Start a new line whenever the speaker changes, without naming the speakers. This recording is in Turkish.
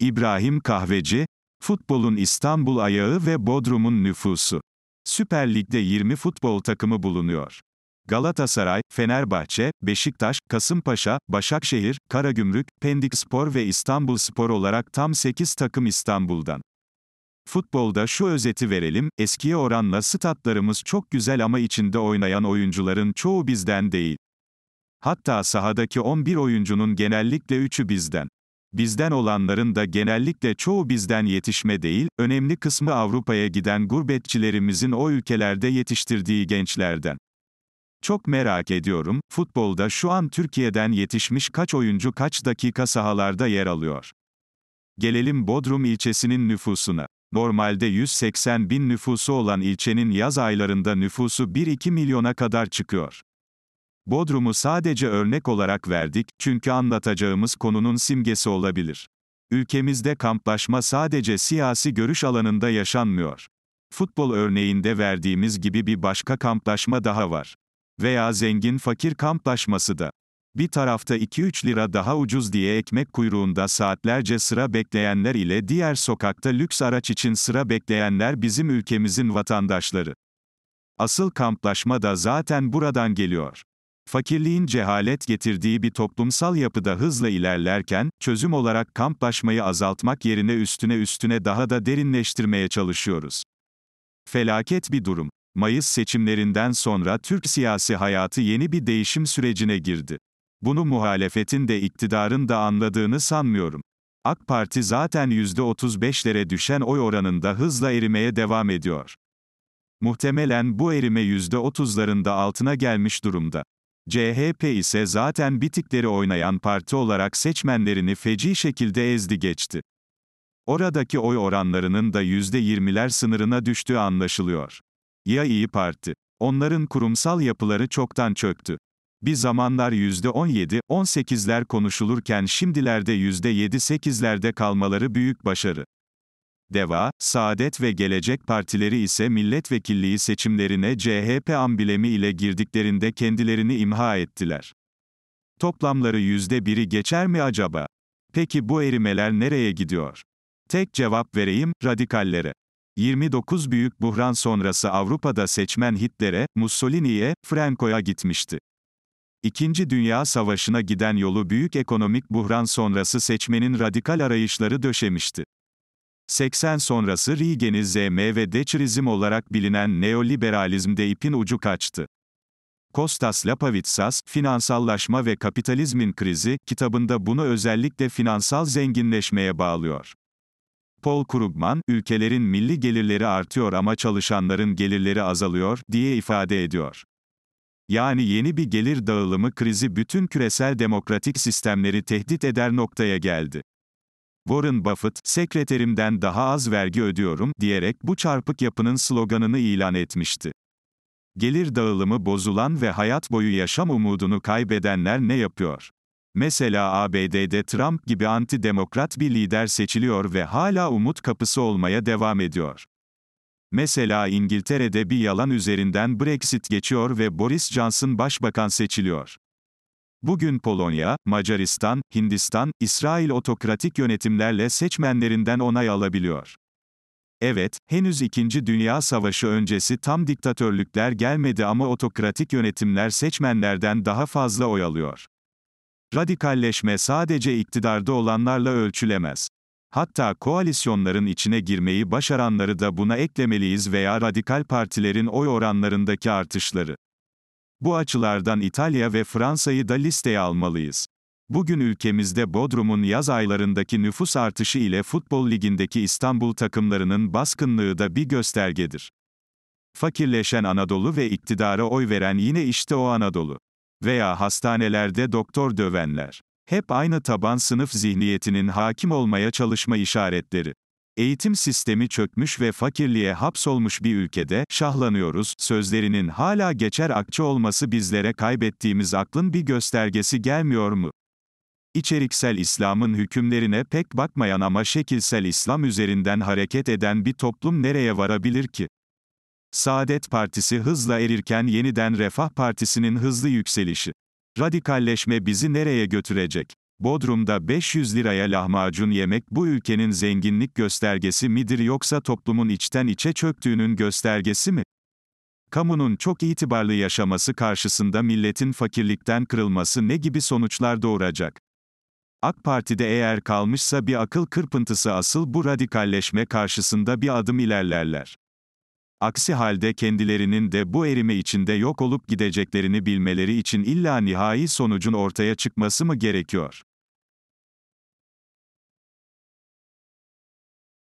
İbrahim Kahveci, futbolun İstanbul ayağı ve Bodrum'un nüfusu. Süper Lig'de 20 futbol takımı bulunuyor. Galatasaray, Fenerbahçe, Beşiktaş, Kasımpaşa, Başakşehir, Karagümrük, Pendikspor ve İstanbulspor olarak tam 8 takım İstanbul'dan. Futbolda şu özeti verelim, eskiye oranla statlarımız çok güzel ama içinde oynayan oyuncuların çoğu bizden değil. Hatta sahadaki 11 oyuncunun genellikle 3'ü bizden bizden olanların da genellikle çoğu bizden yetişme değil, önemli kısmı Avrupa'ya giden gurbetçilerimizin o ülkelerde yetiştirdiği gençlerden. Çok merak ediyorum, futbolda şu an Türkiye'den yetişmiş kaç oyuncu kaç dakika sahalarda yer alıyor? Gelelim Bodrum ilçesinin nüfusuna. Normalde 180 bin nüfusu olan ilçenin yaz aylarında nüfusu 1-2 milyona kadar çıkıyor. Bodrum'u sadece örnek olarak verdik, çünkü anlatacağımız konunun simgesi olabilir. Ülkemizde kamplaşma sadece siyasi görüş alanında yaşanmıyor. Futbol örneğinde verdiğimiz gibi bir başka kamplaşma daha var. Veya zengin fakir kamplaşması da. Bir tarafta 2-3 lira daha ucuz diye ekmek kuyruğunda saatlerce sıra bekleyenler ile diğer sokakta lüks araç için sıra bekleyenler bizim ülkemizin vatandaşları. Asıl kamplaşma da zaten buradan geliyor. Fakirliğin cehalet getirdiği bir toplumsal yapıda hızla ilerlerken, çözüm olarak kamplaşmayı azaltmak yerine üstüne üstüne daha da derinleştirmeye çalışıyoruz. Felaket bir durum. Mayıs seçimlerinden sonra Türk siyasi hayatı yeni bir değişim sürecine girdi. Bunu muhalefetin de iktidarın da anladığını sanmıyorum. AK Parti zaten %35'lere düşen oy oranında hızla erimeye devam ediyor. Muhtemelen bu erime %30'ların da altına gelmiş durumda. CHP ise zaten bitikleri oynayan parti olarak seçmenlerini feci şekilde ezdi geçti. Oradaki oy oranlarının da %20'ler sınırına düştüğü anlaşılıyor. Ya iyi Parti? Onların kurumsal yapıları çoktan çöktü. Bir zamanlar %17-18'ler konuşulurken şimdilerde %7-8'lerde kalmaları büyük başarı. DEVA, Saadet ve Gelecek Partileri ise milletvekilliği seçimlerine CHP amblemi ile girdiklerinde kendilerini imha ettiler. Toplamları yüzde biri geçer mi acaba? Peki bu erimeler nereye gidiyor? Tek cevap vereyim, radikallere. 29 büyük buhran sonrası Avrupa'da seçmen Hitler'e, Mussolini'ye, Franco'ya gitmişti. İkinci Dünya Savaşı'na giden yolu büyük ekonomik buhran sonrası seçmenin radikal arayışları döşemişti. 80 sonrası Reagan'izm ve Thatcherizm olarak bilinen neoliberalizmde ipin ucu kaçtı. Kostas Lapavitsas, Finansallaşma ve Kapitalizmin Krizi, kitabında bunu özellikle finansal zenginleşmeye bağlıyor. Paul Krugman, ülkelerin milli gelirleri artıyor ama çalışanların gelirleri azalıyor, diye ifade ediyor. Yani yeni bir gelir dağılımı krizi bütün küresel demokratik sistemleri tehdit eder noktaya geldi. Warren Buffett, sekreterimden daha az vergi ödüyorum, diyerek bu çarpık yapının sloganını ilan etmişti. Gelir dağılımı bozulan ve hayat boyu yaşam umudunu kaybedenler ne yapıyor? Mesela ABD'de Trump gibi anti-demokrat bir lider seçiliyor ve hala umut kapısı olmaya devam ediyor. Mesela İngiltere'de bir yalan üzerinden Brexit geçiyor ve Boris Johnson başbakan seçiliyor. Bugün Polonya, Macaristan, Hindistan, İsrail otokratik yönetimlerle seçmenlerinden onay alabiliyor. Evet, henüz 2. Dünya Savaşı öncesi tam diktatörlükler gelmedi ama otokratik yönetimler seçmenlerden daha fazla oy alıyor. Radikalleşme sadece iktidarda olanlarla ölçülemez. Hatta koalisyonların içine girmeyi başaranları da buna eklemeliyiz veya radikal partilerin oy oranlarındaki artışları. Bu açılardan İtalya ve Fransa'yı da listeye almalıyız. Bugün ülkemizde Bodrum'un yaz aylarındaki nüfus artışı ile futbol ligindeki İstanbul takımlarının baskınlığı da bir göstergedir. Fakirleşen Anadolu ve iktidara oy veren yine işte o Anadolu. Veya hastanelerde doktor dövenler. Hep aynı taban sınıf zihniyetinin hakim olmaya çalışma işaretleri. Eğitim sistemi çökmüş ve fakirliğe hapsolmuş bir ülkede, şahlanıyoruz, sözlerinin hala geçer akçe olması bizlere kaybettiğimiz aklın bir göstergesi gelmiyor mu? İçeriksel İslam'ın hükümlerine pek bakmayan ama şekilsel İslam üzerinden hareket eden bir toplum nereye varabilir ki? Saadet Partisi hızla erirken yeniden Refah Partisi'nin hızlı yükselişi. Radikalleşme bizi nereye götürecek? Bodrum'da 500 liraya lahmacun yemek bu ülkenin zenginlik göstergesi midir yoksa toplumun içten içe çöktüğünün göstergesi mi? Kamunun çok itibarlı yaşaması karşısında milletin fakirlikten kırılması ne gibi sonuçlar doğuracak? AK Parti'de eğer kalmışsa bir akıl kırpıntısı asıl bu radikalleşme karşısında bir adım ilerlerler. Aksi halde kendilerinin de bu erime içinde yok olup gideceklerini bilmeleri için illa nihai sonucun ortaya çıkması mı gerekiyor?